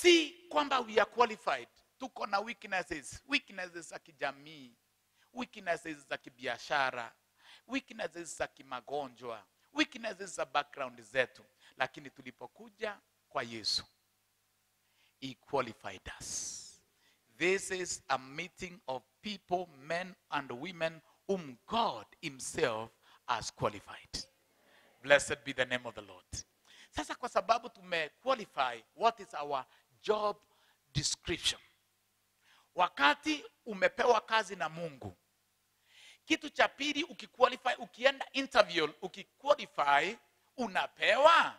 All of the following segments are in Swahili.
si kwamba we are qualified. Tuko na weaknesses, weaknesses za kijamii, weaknesses za kibiashara, weaknesses za kimagonjwa, weaknesses za background zetu, lakini tulipokuja kwa Yesu he qualified us. This is a meeting of people, men and women, whom God himself has qualified. Blessed be the name of the Lord. Sasa kwa sababu tumequalify, what is our job description. Wakati umepewa kazi na Mungu, kitu cha pili ukiqualify, ukienda interview, ukiqualify unapewa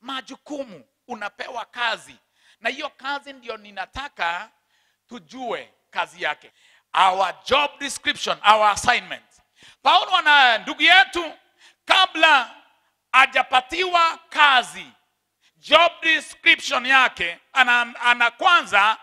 majukumu, unapewa kazi, na hiyo kazi ndio ninataka tujue kazi yake, our job description, our assignment. Paulo ana ndugu yetu, kabla hajapatiwa kazi job description yake ana, ana kwanza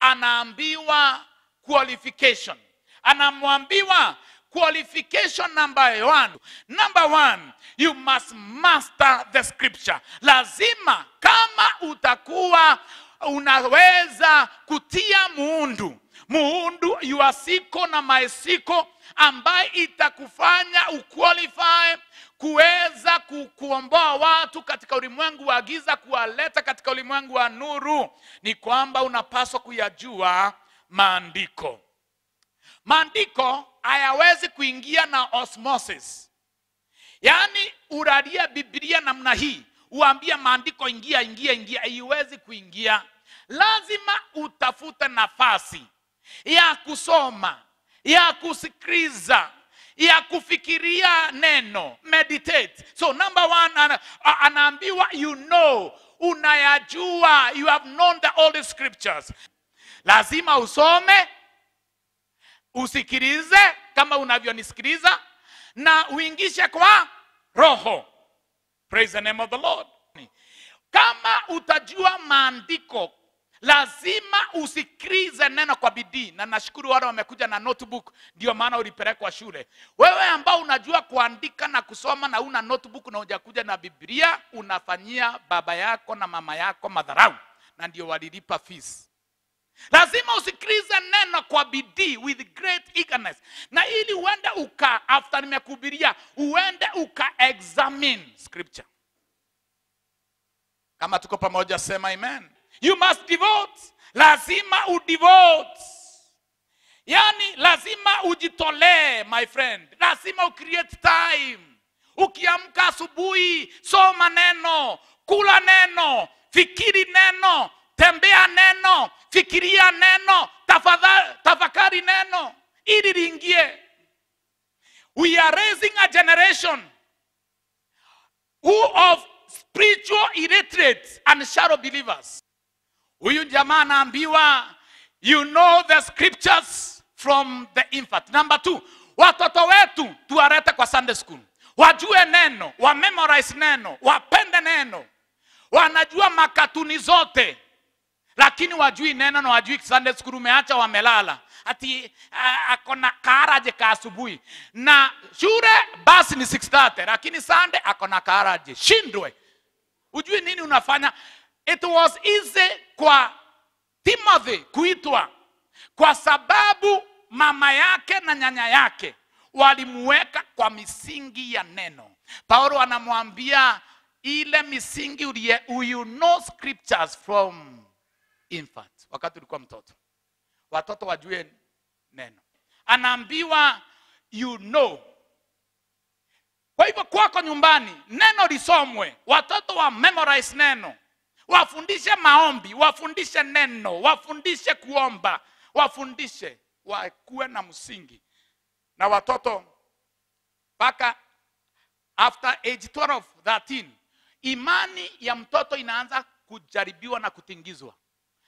anaambiwa qualification, anamwambiwa qualification number one. Number one, you must master the scripture. Lazima kama utakuwa unaweza kutia muundu muundu yuasiko na maesiko ambaye itakufanya uqualify kuweza kuomboa watu katika ulimwengu wa giza, kuwaleta katika ulimwengu wa nuru, ni kwamba unapaswa kuyajua maandiko. Maandiko hayawezi kuingia na osmosis, yaani uradia Biblia namna hii uambia maandiko ingia ingia ingia, haiwezi kuingia. Lazima utafute nafasi ya kusoma, ya kusikiliza, ya kufikiria neno, meditate. So number one, ana, anaambiwa you know, unayajua, you have known the holy scriptures. Lazima usome, usikilize kama unavyonisikiliza, na uingishe kwa roho. Praise the name of the Lord. Kama utajua maandiko lazima usikilize neno kwa bidii, na nashukuru wale wamekuja na notebook, ndio maana ulipelekwa shule. Wewe ambao unajua kuandika na kusoma na una notebook na hujakuja na Biblia, unafanyia baba yako na mama yako madharau, na ndio walilipa fees. Lazima usikilize neno kwa bidii with great eagerness, na ili uende uka after nimekuhubiria, uende uka examine scripture. Kama tuko pamoja, sema amen. You must devote, lazima udevote, Yani lazima ujitolee my friend, lazima ucreate time. Ukiamka asubuhi, soma neno, kula neno, fikiri neno, tembea neno, fikiria neno, tafakari neno ili liingie. We are raising a generation who of spiritual illiterate and shallow believers. Huyu jamaa anaambiwa you know the scriptures from the infant. Number two, watoto wetu tuwarete kwa Sunday school, wajue neno, wa memorize neno, wapende neno, wanajua makatuni zote lakini wajui neno na wajui Sunday school, umeacha wamelala, ati ako na ka asubuhi na shule basi ni 6:30 lakini Sunday akona karaje Shindwe, ujui nini unafanya. It was easy kwa Timothy kuitwa kwa sababu mama yake na nyanya yake walimuweka kwa misingi ya neno. Paulo anamwambia ile misingi uliye, you know scriptures from infant, wakati ulikuwa mtoto, watoto wajue neno. Anaambiwa you know. Kwa hivyo kwako nyumbani neno lisomwe, watoto wa memorize neno wafundishe maombi, wafundishe neno, wafundishe kuomba, wafundishe wakuwe na msingi. Na watoto mpaka after age 12, 13, imani ya mtoto inaanza kujaribiwa na kutingizwa.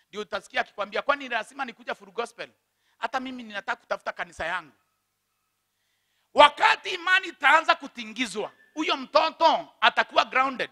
Ndio utasikia akikwambia, kwani lazima nikuja full gospel? Hata mimi ninataka kutafuta kanisa yangu. Wakati imani itaanza kutingizwa, huyo mtoto atakuwa grounded.